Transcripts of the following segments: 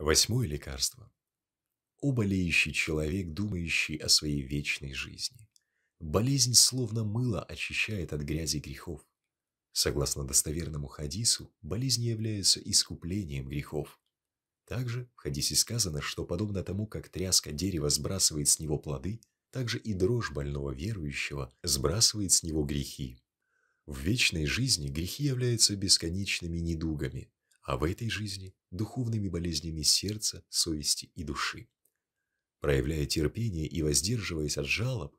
Восьмое лекарство. О болеющий человек, думающий о своей вечной жизни. Болезнь словно мыло очищает от грязи грехов. Согласно достоверному хадису, болезни являются искуплением грехов. Также в хадисе сказано, что подобно тому, как тряска дерева сбрасывает с него плоды, также и дрожь больного верующего сбрасывает с него грехи. В вечной жизни грехи являются бесконечными недугами, а в этой жизни – духовными болезнями сердца, совести и души. Проявляя терпение и воздерживаясь от жалоб,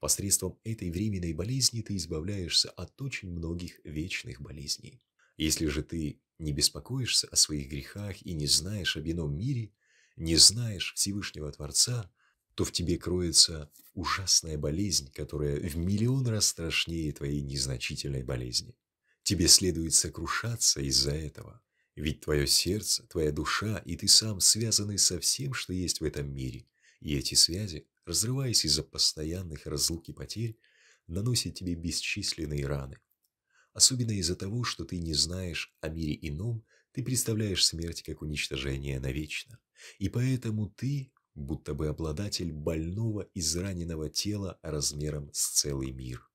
посредством этой временной болезни ты избавляешься от очень многих вечных болезней. Если же ты не беспокоишься о своих грехах и не знаешь об ином мире, не знаешь Всевышнего Творца, то в тебе кроется ужасная болезнь, которая в миллион раз страшнее твоей незначительной болезни. Тебе следует сокрушаться из-за этого. Ведь твое сердце, твоя душа и ты сам связаны со всем, что есть в этом мире. И эти связи, разрываясь из-за постоянных разлук и потерь, наносят тебе бесчисленные раны. Особенно из-за того, что ты не знаешь о мире ином, ты представляешь смерть как уничтожение навечно. И поэтому ты, будто бы обладатель больного израненного тела размером с целый мир.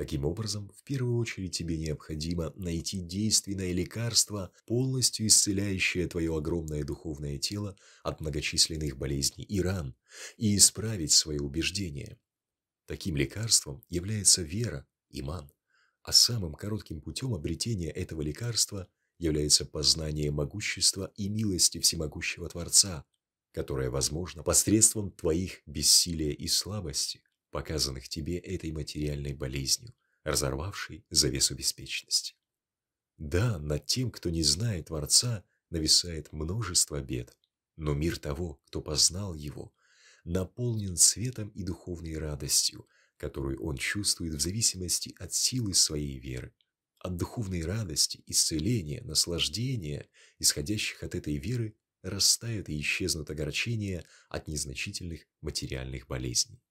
Таким образом, в первую очередь тебе необходимо найти действенное лекарство, полностью исцеляющее твое огромное духовное тело от многочисленных болезней и ран, и исправить свои убеждения. Таким лекарством является вера, иман, а самым коротким путем обретения этого лекарства является познание могущества и милости всемогущего Творца, которое возможно посредством твоих бессилия и слабости показанных тебе этой материальной болезнью, разорвавшей завесу беспечности. Да, над тем, кто не знает Творца, нависает множество бед, но мир того, кто познал его, наполнен светом и духовной радостью, которую он чувствует в зависимости от силы своей веры, от духовной радости, исцеления, наслаждения, исходящих от этой веры, растают и исчезнут огорчения от незначительных материальных болезней.